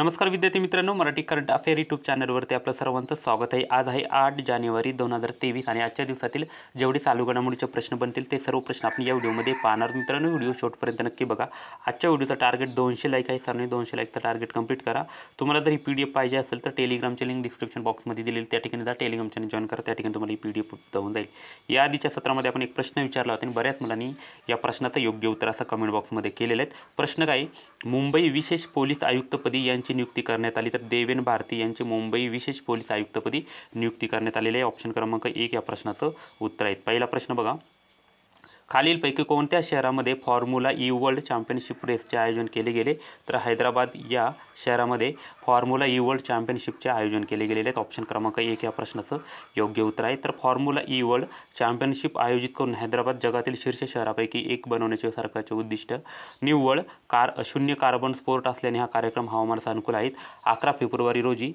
नमस्कार विद्यार्थी मित्रांनो मराठी करंट अफेअर यूट्यूब चॅनलवरती आपलं सर्वांचं स्वागत आहे आज आहे आठ जानेवारी दोन हजार तेवीस आणि आजच्या दिवसातील जेवढे चालू घडामोडीचे प्रश्न बनतील ते सर्व प्रश्न आपण या व्हिडिओमध्ये पाहणार मित्रांनो व्हिडिओ शेवटपर्यंत नक्की बघा आजच्या व्हिडिओचा टार्गेट दोनशे लाईक आहे सरने दोनशे लाईकचा टार्गेट कंप्लीट करा तुम्हाला जर ही पी डी एफ पाहिजे असेल तर टेलिग्रामची लिंक डिस्क्रिप्शन बॉक्समध्ये दिलेली त्या ठिकाणी जा टेलिग्राम चॅनल जॉईन करा त्या ठिकाणी तुम्हाला ही पी डी एफ जाऊन जाईल या आधीच्या सत्रामध्ये आपण एक प्रश्न विचारला होता आणि बऱ्याच मुलांनी या प्रश्नाचं योग्य उत्तर असं कमेंट बॉक्समध्ये केलेलं आहे प्रश्न काय मुंबई विशेष पोलीस आयुक्तपदी यांची यांची नियुक्ती करण्यात आली तर देवेन भारती यांची मुंबई विशेष पोलीस आयुक्तपदी नियुक्ती करण्यात आलेली आहे ऑप्शन क्रमांक एक या प्रश्नाचं उत्तर आहे पहिला प्रश्न बघा खालीलपैकी कोणत्या शहरामध्ये फॉर्म्युला ई वर्ल्ड चॅम्पियनशिप रेसचे आयोजन केले गेले तर हैदराबाद या शहरामध्ये फॉर्म्युला ई वर्ल्ड चॅम्पियनशिपचे आयोजन केले गेलेले आहेत ऑप्शन क्रमांक एक या प्रश्नाचं योग्य उत्तर आहे तर फॉर्म्युला ई वर्ल्ड चॅम्पियनशिप आयोजित करून हैदराबाद जगातील शीर्ष शहरापैकी एक बनवण्याचे सरकारचे उद्दिष्ट निव्वळ कार शून्य कार्बन स्पोर्ट असल्याने हा कार्यक्रम हवामानाचा अनुकूल आहेत अकरा फेब्रुवारी रोजी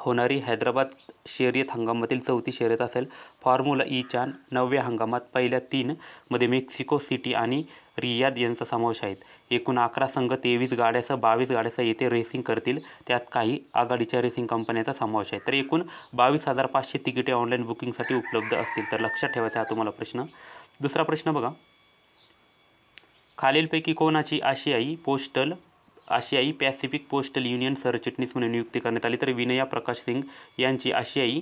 होणारी हैदराबाद शर्यत हंगामातील चौथी शर्यत असेल फॉर्म्युला ईच्या नवव्या हंगामात पहिल्या तीनमध्ये मेक्सिको सिटी आणि रियाद यांचा समावेश आहे एकूण अकरा संघ तेवीस गाड्यासह बावीस गाड्यासह येथे रेसिंग करतील त्यात काही आघाडीच्या रेसिंग कंपन्यांचा समावेश आहे तर एकूण बावीस हजार पाचशे तिकिटे ऑनलाईन बुकिंगसाठी उपलब्ध असतील तर लक्षात ठेवायचा हा तुम्हाला प्रश्न दुसरा प्रश्न बघा खालीलपैकी कोणाची आशियाई पोस्टल आशियाई पॅसिफिक पोस्टल युनियन सरचिटणीस म्हणून नियुक्ती करण्यात आली तर विनया प्रकाश सिंग यांची आशियाई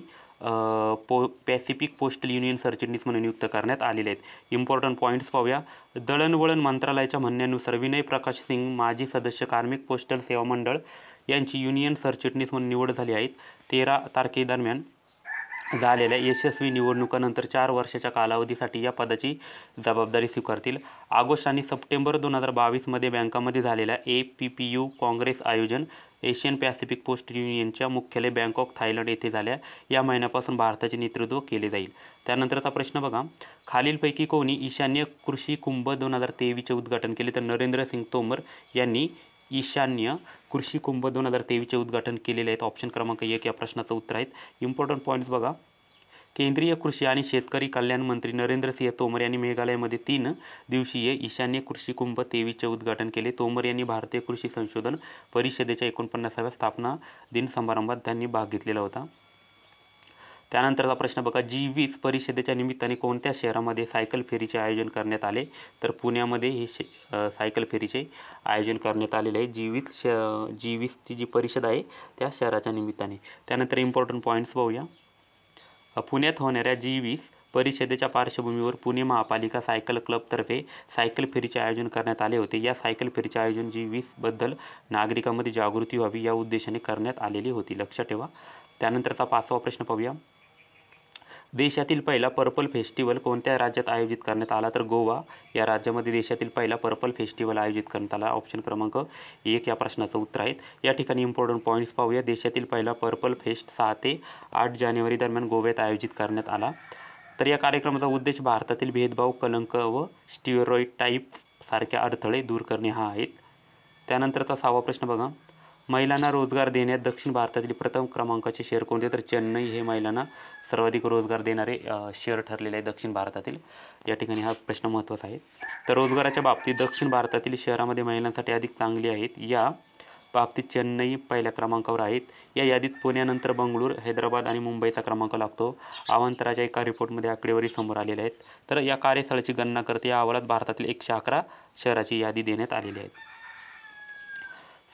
पो पॅसिफिक पोस्टल युनियन सरचिटणीस म्हणून नियुक्त करण्यात आलेले आहेत इम्पॉर्टंट पॉईंट्स पाहूया दळणवळण मंत्रालयाच्या म्हणण्यानुसार विनय प्रकाश सिंग माजी सदस्य कार्मिक पोस्टल सेवा मंडळ यांची युनियन सरचिटणीस म्हणून निवड झाली आहेत तेरा तारखेदरम्यान झालेल्या यशस्वी निवडणुकानंतर चार वर्षाच्या कालावधीसाठी या पदाची जबाबदारी स्वीकारतील ऑगस्ट आणि सप्टेंबर दोन हजार बावीसमध्ये बँकामध्ये झालेल्या A P P U congress आयोजन एशियन पॅसिफिक पोस्ट युनियनच्या मुख्यालय बँकॉक थायलंड येथे झाल्या या महिन्यापासून भारताचे नेतृत्व केले जाईल त्यानंतरचा प्रश्न बघा खालीलपैकी कोणी ईशान्य कृषी कुंभ दोन हजार तेवीसचे उद्घाटन केले तर नरेंद्र सिंग तोमर यांनी ईशान्य कृषी कुंभ दोन हजार तेवीसचे उद्घाटन केलेले आहेत ऑप्शन क्रमांक एक या प्रश्नाचं उत्तर आहेत इम्पॉर्टंट पॉईंट्स बघा केंद्रीय कृषी आणि शेतकरी कल्याण मंत्री नरेंद्र सिंह तोमर यांनी मेघालयमध्ये तीन दिवसीय ईशान्य कृषी कुंभ तेवीसचे उद्घाटन केले तोमर यांनी भारतीय कृषी संशोधन परिषदेच्या एकोणपन्नासाव्या स्थापना दिन समारंभात त्यांनी भाग घेतलेला होता त्यानंतरचा प्रश्न बघा जी वीस परिषदेच्या निमित्ताने कोणत्या शहरामध्ये सायकल फेरीचे आयोजन करण्यात आले तर पुण्यामध्ये हे शे सायकल फेरीचे आयोजन करण्यात आलेले आहे जी वीस श जी वीसची जी परिषद आहे त्या शहराच्या निमित्ताने त्यानंतर इम्पॉर्टंट पॉईंट्स पाहूया पुण्यात होणाऱ्या जी वीस परिषदेच्या पार्श्वभूमीवर पुणे महापालिका सायकल क्लबतर्फे सायकल फेरीचे आयोजन करण्यात आले होते या सायकल फेरीचे आयोजन जी वीसबद्दल नागरिकांमध्ये जागृती व्हावी या उद्देशाने करण्यात आलेली होती लक्षात ठेवा त्यानंतरचा पाचवा प्रश्न पाहूया देशातील पहिला पर्पल फेस्टिवल कोणत्या राज्यात आयोजित करण्यात आला तर गोवा या राज्यामध्ये देशातील पहिला पर्पल फेस्टिवल आयोजित करण्यात आला ऑप्शन क्रमांक एक या प्रश्नाचं उत्तर आहे या ठिकाणी इम्पॉर्टंट पॉईंट्स पाहूया देशातील पहिला पर्पल फेस्ट सहा ते आठ जानेवारी दरम्यान गोव्यात आयोजित करण्यात आला तर या कार्यक्रमाचा उद्देश भारतातील भेदभाव कलंक व स्टिअरॉइड टाईप सारख्या अडथळे दूर करणे हा आहेत त्यानंतरचा सहावा प्रश्न बघा महिलांना रोजगार देण्यात दक्षिण भारतातील प्रथम क्रमांकाचे शहर कोणते तर चेन्नई हे महिलांना सर्वाधिक रोजगार देणारे शहर ठरलेले आहे दक्षिण भारतातील या ठिकाणी हा प्रश्न महत्त्वाचा आहे तर रोजगाराच्या बाबतीत दक्षिण भारतातील शहरामध्ये महिलांसाठी अधिक चांगली आहेत या बाबतीत चेन्नई पहिल्या क्रमांकावर आहेत या यादीत पुण्यानंतर बंगळूर हैदराबाद आणि मुंबईचा क्रमांक लागतो आवंतराच्या एका रिपोर्टमध्ये आकडेवारी समोर आलेल्या आहेत तर या कार्यस्थळाची गणना करते या अहवालात भारतातील एकशे अकरा शहराची यादी देण्यात आलेली आहे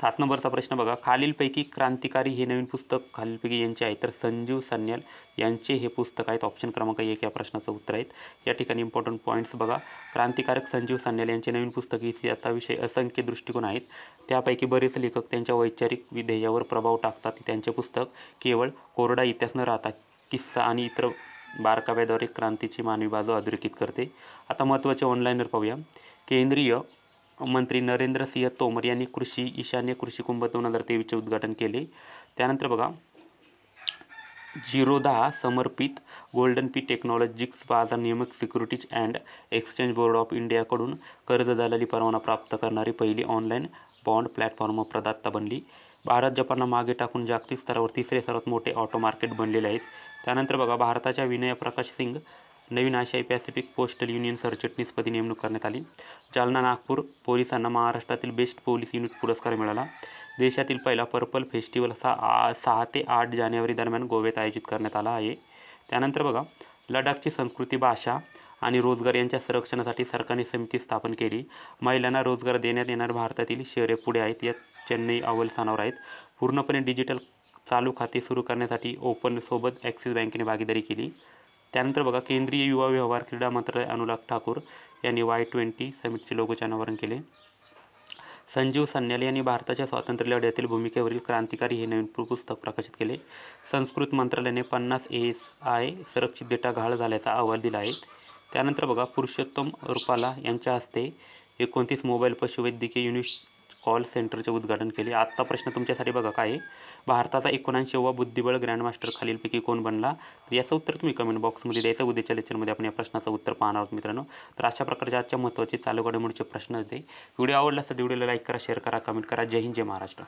सात नंबरचा प्रश्न बघा खालीलपैकी क्रांतिकारी हे नवीन पुस्तक खालीलपैकी यांचे आहे तर संजीव सान्याल यांचे हे पुस्तक आहेत ऑप्शन क्रमांक एक या प्रश्नाचं उत्तर आहेत या ठिकाणी इम्पॉर्टंट पॉईंट्स बघा क्रांतिकारक संजीव सान्याल यांचे नवीन पुस्तक विषय असंख्य दृष्टिकोन आहेत त्यापैकी बरेच लेखक त्यांच्या वैचारिक विधेयावर प्रभाव टाकतात त्यांचे पुस्तक केवळ कोरडा इतिहास न राहता किस्सा आणि इतर बारकाव्याद्वारे क्रांतीची मानवी बाजू अधोरेखित करते आता महत्त्वाचे ऑनलाईनवर पाहूया केंद्रीय मंत्री नरेंद्र सिंह तोमर यांनी कृषी ईशान्य कृषी कुंभ दोन हजार तेवीसचे उद्घाटन केले त्यानंतर बघा झिरो दहा समर्पित गोल्डन पी टेक्नॉलॉजिक्स बाजार नियमित securities and exchange board of इंडियाकडून कर्ज दलाली परवाना प्राप्त करणारी पहिली ऑनलाईन बॉन्ड प्लॅटफॉर्म प्रदाता बनली भारत जपानला मागे टाकून जागतिक स्तरावर तिसरे सर्वात मोठे ऑटो मार्केट बनलेले आहेत त्यानंतर बघा भारताच्या विनय प्रकाश सिंग नवीन आशियाई पॅसिफिक पोस्टल युनियन सरचिटणीसपदी नेमणूक करण्यात आली जालना नागपूर पोलिसांना महाराष्ट्रातील बेस्ट पोलीस युनिट पुरस्कार मिळाला देशातील पहिला पर्पल फेस्टिवल हा सहा ते आठ जानेवारी दरम्यान गोव्यात आयोजित करण्यात आला आहे त्यानंतर बघा लडाखची संस्कृती भाषा आणि रोजगार यांच्या संरक्षणासाठी सरकारने समिती स्थापन केली महिलांना रोजगार देण्यात येणार भारतातील शहरे पुढे आहेत यात चेन्नई अव्वल स्थानावर आहेत पूर्णपणे डिजिटल चालू खाते सुरू करण्यासाठी ओपनसोबत ॲक्सिस बँकेने भागीदारी केली त्यानंतर बघा केंद्रीय युवा व्यवहार क्रीडा मंत्रालय अनुराग ठाकूर यांनी वाय ट्वेंटी समिटचे लोगोचे अनावरण केले संजीव सन्याल यांनी भारताच्या स्वातंत्र्य लढ्यातील भूमिकेवरील क्रांतिकारी हे नवीन पुस्तक प्रकाशित केले संस्कृत मंत्रालयाने पन्नास एस आय संरक्षित डेटा घाळ झाल्याचा अहवाल दिला आहे त्यानंतर बघा पुरुषोत्तम रुपाला यांच्या हस्ते एकोणतीस मोबाईल पशुवैद्यकीय युनिट कॉल सेंटरचे उद्घाटन केले आजचा प्रश्न तुमच्यासाठी बघा काय भारताचा एकोणऐंशीवा बुद्धिबळ ग्रँडमास्टर खालीलपैकी कोण बनला तर याचं उत्तर तुम्ही कमेंट बॉक्समध्ये द्यायचं उद्याच्या लेक्चरमध्ये आपण या प्रश्नाचं उत्तर पाहणार आहोत मित्रांनो तर अशा प्रकारच्या आजच्या महत्त्वाचे चालू घडामोडीचे प्रश्न होते व्हिडिओ आवडला असेल व्हिडिओला लाईक करा शेअर करा कमेंट करा जय हिंद जय महाराष्ट्र